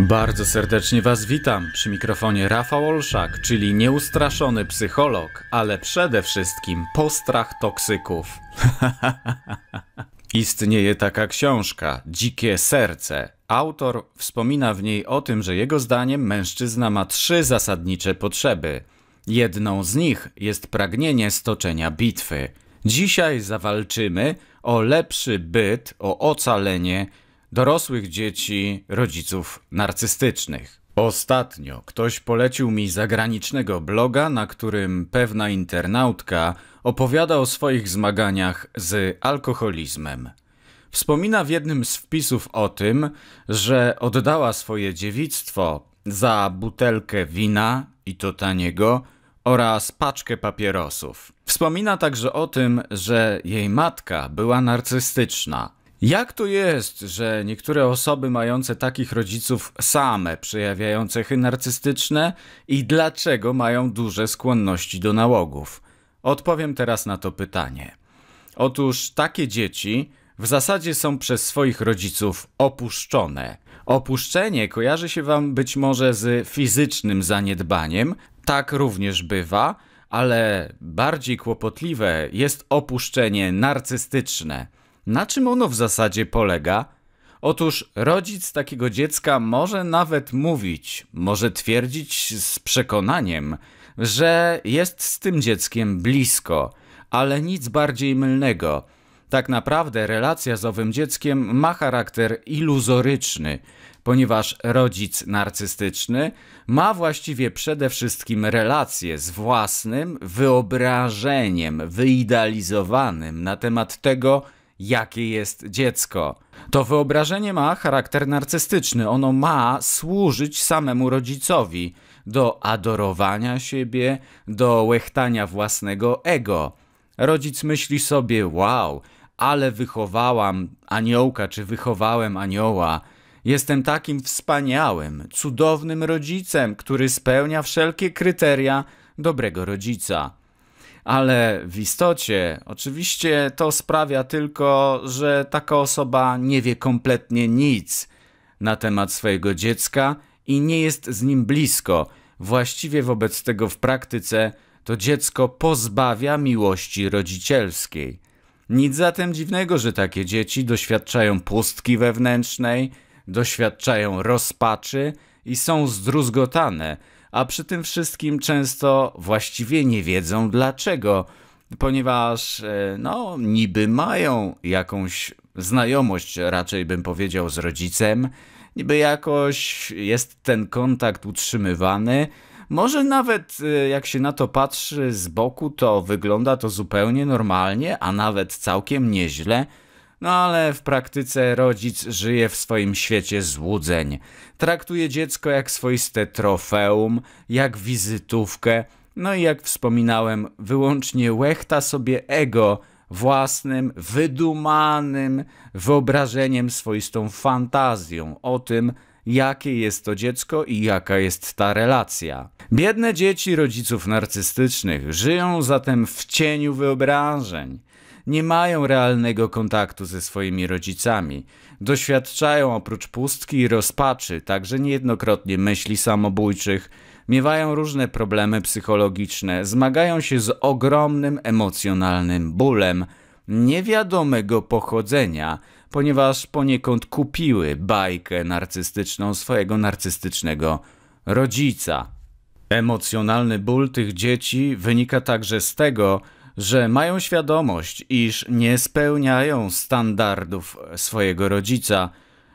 Bardzo serdecznie Was witam przy mikrofonie Rafał Olszak, czyli nieustraszony psycholog, ale przede wszystkim postrach toksyków. Istnieje taka książka, Dzikie Serce. Autor wspomina w niej o tym, że jego zdaniem mężczyzna ma trzy zasadnicze potrzeby. Jedną z nich jest pragnienie stoczenia bitwy. Dzisiaj zawalczymy o lepszy byt, o ocalenie, dorosłych dzieci rodziców narcystycznych. Ostatnio ktoś polecił mi zagranicznego bloga, na którym pewna internautka opowiada o swoich zmaganiach z alkoholizmem. Wspomina w jednym z wpisów o tym, że oddała swoje dziewictwo za butelkę wina i to taniego oraz paczkę papierosów. Wspomina także o tym, że jej matka była narcystyczna jak to jest, że niektóre osoby mające takich rodziców same przejawiają cechy narcystyczne i dlaczego mają duże skłonności do nałogów? Odpowiem teraz na to pytanie. Otóż takie dzieci w zasadzie są przez swoich rodziców opuszczone. Opuszczenie kojarzy się Wam być może z fizycznym zaniedbaniem, tak również bywa, ale bardziej kłopotliwe jest opuszczenie narcystyczne na czym ono w zasadzie polega? Otóż rodzic takiego dziecka może nawet mówić, może twierdzić z przekonaniem, że jest z tym dzieckiem blisko, ale nic bardziej mylnego. Tak naprawdę relacja z owym dzieckiem ma charakter iluzoryczny, ponieważ rodzic narcystyczny ma właściwie przede wszystkim relację z własnym wyobrażeniem wyidealizowanym na temat tego, jakie jest dziecko. To wyobrażenie ma charakter narcystyczny, ono ma służyć samemu rodzicowi do adorowania siebie, do łechtania własnego ego. Rodzic myśli sobie: Wow, ale wychowałam aniołka, czy wychowałem anioła. Jestem takim wspaniałym, cudownym rodzicem, który spełnia wszelkie kryteria dobrego rodzica ale w istocie oczywiście to sprawia tylko, że taka osoba nie wie kompletnie nic na temat swojego dziecka i nie jest z nim blisko. Właściwie wobec tego w praktyce to dziecko pozbawia miłości rodzicielskiej. Nic zatem dziwnego, że takie dzieci doświadczają pustki wewnętrznej, doświadczają rozpaczy i są zdruzgotane, a przy tym wszystkim często właściwie nie wiedzą dlaczego, ponieważ e, no, niby mają jakąś znajomość, raczej bym powiedział, z rodzicem, niby jakoś jest ten kontakt utrzymywany. Może nawet e, jak się na to patrzy z boku, to wygląda to zupełnie normalnie, a nawet całkiem nieźle no ale w praktyce rodzic żyje w swoim świecie złudzeń. Traktuje dziecko jak swoiste trofeum, jak wizytówkę, no i jak wspominałem, wyłącznie łechta sobie ego własnym, wydumanym wyobrażeniem, swoistą fantazją o tym, jakie jest to dziecko i jaka jest ta relacja. Biedne dzieci rodziców narcystycznych żyją zatem w cieniu wyobrażeń nie mają realnego kontaktu ze swoimi rodzicami. Doświadczają oprócz pustki i rozpaczy także niejednokrotnie myśli samobójczych, miewają różne problemy psychologiczne, zmagają się z ogromnym emocjonalnym bólem niewiadomego pochodzenia, ponieważ poniekąd kupiły bajkę narcystyczną swojego narcystycznego rodzica. Emocjonalny ból tych dzieci wynika także z tego, że mają świadomość, iż nie spełniają standardów swojego rodzica,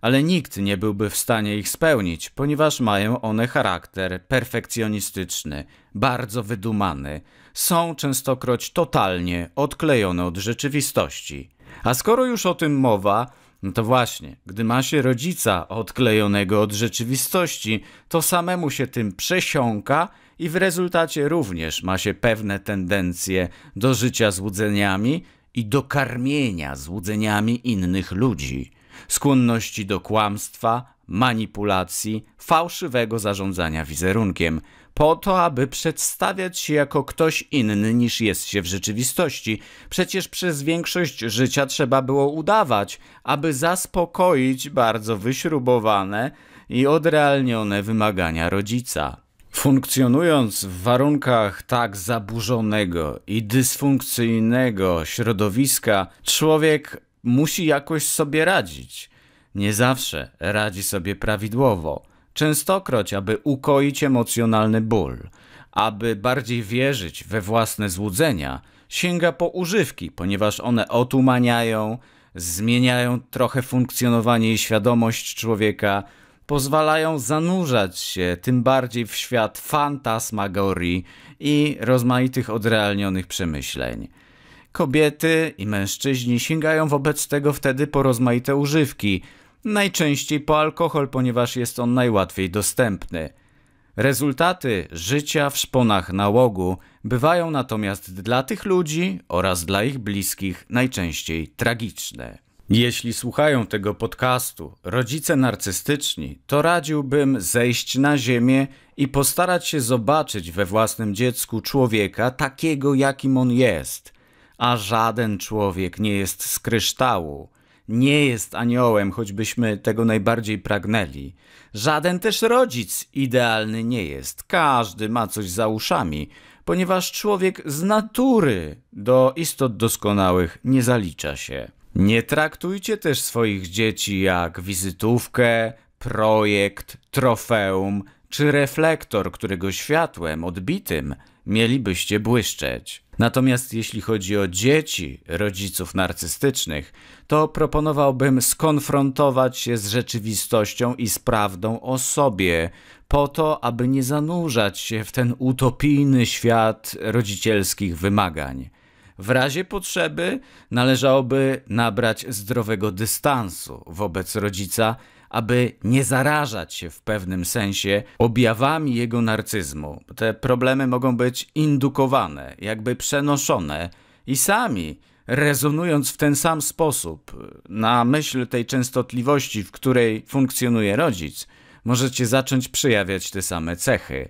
ale nikt nie byłby w stanie ich spełnić, ponieważ mają one charakter perfekcjonistyczny, bardzo wydumany, są częstokroć totalnie odklejone od rzeczywistości. A skoro już o tym mowa, no to właśnie, gdy ma się rodzica odklejonego od rzeczywistości, to samemu się tym przesiąka i w rezultacie również ma się pewne tendencje do życia złudzeniami i do karmienia złudzeniami innych ludzi, skłonności do kłamstwa, manipulacji, fałszywego zarządzania wizerunkiem, po to, aby przedstawiać się jako ktoś inny niż jest się w rzeczywistości. Przecież przez większość życia trzeba było udawać, aby zaspokoić bardzo wyśrubowane i odrealnione wymagania rodzica. Funkcjonując w warunkach tak zaburzonego i dysfunkcyjnego środowiska, człowiek musi jakoś sobie radzić. Nie zawsze radzi sobie prawidłowo, częstokroć, aby ukoić emocjonalny ból, aby bardziej wierzyć we własne złudzenia, sięga po używki, ponieważ one otumaniają, zmieniają trochę funkcjonowanie i świadomość człowieka pozwalają zanurzać się tym bardziej w świat fantasmagorii i rozmaitych odrealnionych przemyśleń. Kobiety i mężczyźni sięgają wobec tego wtedy po rozmaite używki, najczęściej po alkohol, ponieważ jest on najłatwiej dostępny. Rezultaty życia w szponach nałogu bywają natomiast dla tych ludzi oraz dla ich bliskich najczęściej tragiczne. Jeśli słuchają tego podcastu rodzice narcystyczni, to radziłbym zejść na ziemię i postarać się zobaczyć we własnym dziecku człowieka takiego, jakim on jest. A żaden człowiek nie jest z kryształu, nie jest aniołem, choćbyśmy tego najbardziej pragnęli. Żaden też rodzic idealny nie jest, każdy ma coś za uszami, ponieważ człowiek z natury do istot doskonałych nie zalicza się. Nie traktujcie też swoich dzieci jak wizytówkę, projekt, trofeum czy reflektor, którego światłem odbitym mielibyście błyszczeć. Natomiast jeśli chodzi o dzieci rodziców narcystycznych, to proponowałbym skonfrontować się z rzeczywistością i z prawdą o sobie, po to, aby nie zanurzać się w ten utopijny świat rodzicielskich wymagań. W razie potrzeby należałoby nabrać zdrowego dystansu wobec rodzica, aby nie zarażać się w pewnym sensie objawami jego narcyzmu. Te problemy mogą być indukowane, jakby przenoszone i sami rezonując w ten sam sposób, na myśl tej częstotliwości, w której funkcjonuje rodzic, możecie zacząć przyjawiać te same cechy.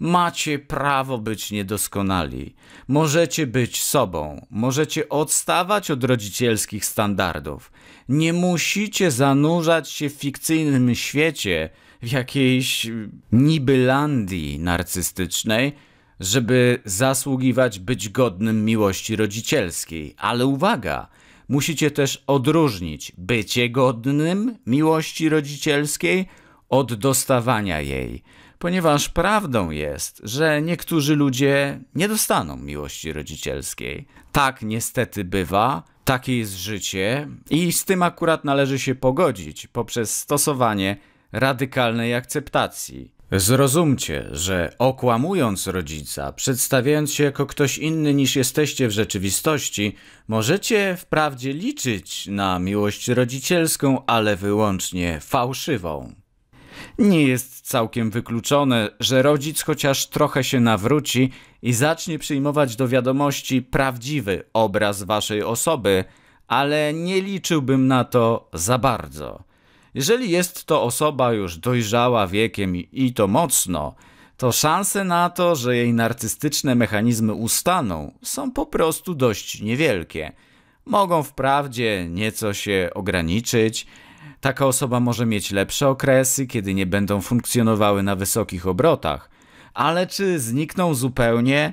Macie prawo być niedoskonali. Możecie być sobą, możecie odstawać od rodzicielskich standardów. Nie musicie zanurzać się w fikcyjnym świecie, w jakiejś nibylandii narcystycznej, żeby zasługiwać być godnym miłości rodzicielskiej. Ale uwaga! Musicie też odróżnić bycie godnym miłości rodzicielskiej od dostawania jej ponieważ prawdą jest, że niektórzy ludzie nie dostaną miłości rodzicielskiej. Tak niestety bywa, takie jest życie i z tym akurat należy się pogodzić poprzez stosowanie radykalnej akceptacji. Zrozumcie, że okłamując rodzica, przedstawiając się jako ktoś inny niż jesteście w rzeczywistości, możecie wprawdzie liczyć na miłość rodzicielską, ale wyłącznie fałszywą. Nie jest całkiem wykluczone, że rodzic chociaż trochę się nawróci i zacznie przyjmować do wiadomości prawdziwy obraz waszej osoby, ale nie liczyłbym na to za bardzo. Jeżeli jest to osoba już dojrzała wiekiem i to mocno, to szanse na to, że jej narcystyczne mechanizmy ustaną, są po prostu dość niewielkie. Mogą wprawdzie nieco się ograniczyć, Taka osoba może mieć lepsze okresy, kiedy nie będą funkcjonowały na wysokich obrotach, ale czy znikną zupełnie?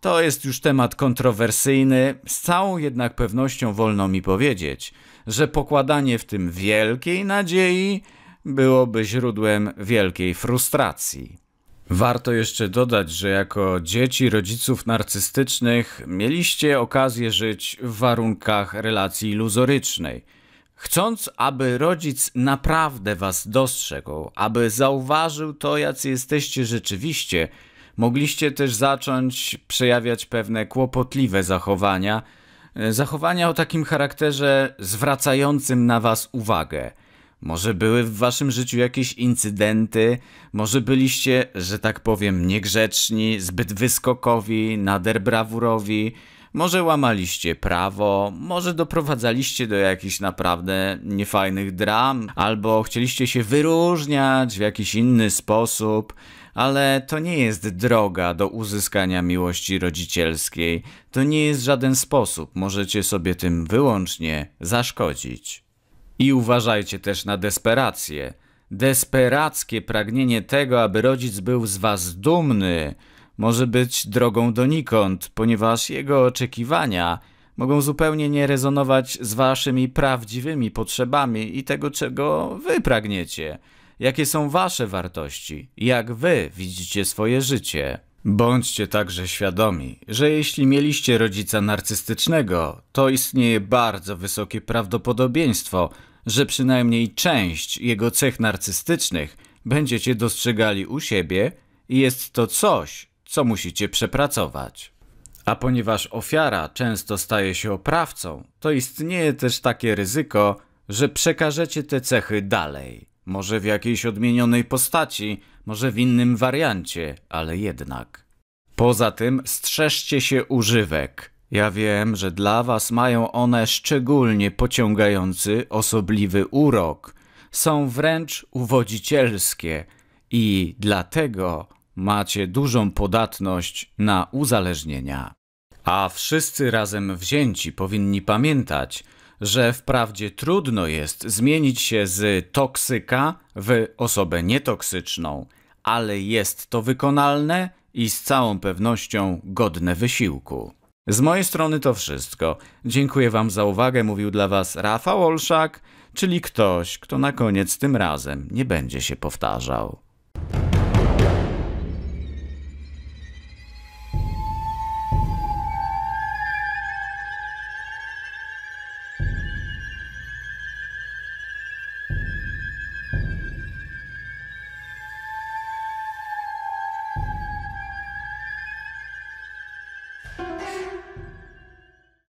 To jest już temat kontrowersyjny, z całą jednak pewnością wolno mi powiedzieć, że pokładanie w tym wielkiej nadziei byłoby źródłem wielkiej frustracji. Warto jeszcze dodać, że jako dzieci rodziców narcystycznych mieliście okazję żyć w warunkach relacji iluzorycznej Chcąc, aby rodzic naprawdę was dostrzegł, aby zauważył to, jacy jesteście rzeczywiście, mogliście też zacząć przejawiać pewne kłopotliwe zachowania, e, zachowania o takim charakterze zwracającym na was uwagę. Może były w waszym życiu jakieś incydenty, może byliście, że tak powiem, niegrzeczni, zbyt wyskokowi, nader brawurowi, może łamaliście prawo, może doprowadzaliście do jakichś naprawdę niefajnych dram, albo chcieliście się wyróżniać w jakiś inny sposób ale to nie jest droga do uzyskania miłości rodzicielskiej. To nie jest żaden sposób. Możecie sobie tym wyłącznie zaszkodzić. I uważajcie też na desperację. Desperackie pragnienie tego, aby rodzic był z was dumny, może być drogą donikąd, ponieważ jego oczekiwania mogą zupełnie nie rezonować z waszymi prawdziwymi potrzebami i tego, czego wy pragniecie. Jakie są wasze wartości? Jak wy widzicie swoje życie? Bądźcie także świadomi, że jeśli mieliście rodzica narcystycznego, to istnieje bardzo wysokie prawdopodobieństwo, że przynajmniej część jego cech narcystycznych będziecie dostrzegali u siebie i jest to coś, co musicie przepracować. A ponieważ ofiara często staje się oprawcą, to istnieje też takie ryzyko, że przekażecie te cechy dalej. Może w jakiejś odmienionej postaci, może w innym wariancie, ale jednak. Poza tym strzeżcie się używek. Ja wiem, że dla was mają one szczególnie pociągający, osobliwy urok. Są wręcz uwodzicielskie i dlatego macie dużą podatność na uzależnienia. A wszyscy razem wzięci powinni pamiętać, że wprawdzie trudno jest zmienić się z toksyka w osobę nietoksyczną, ale jest to wykonalne i z całą pewnością godne wysiłku. Z mojej strony to wszystko. Dziękuję Wam za uwagę, mówił dla Was Rafał Olszak, czyli ktoś, kto na koniec tym razem nie będzie się powtarzał.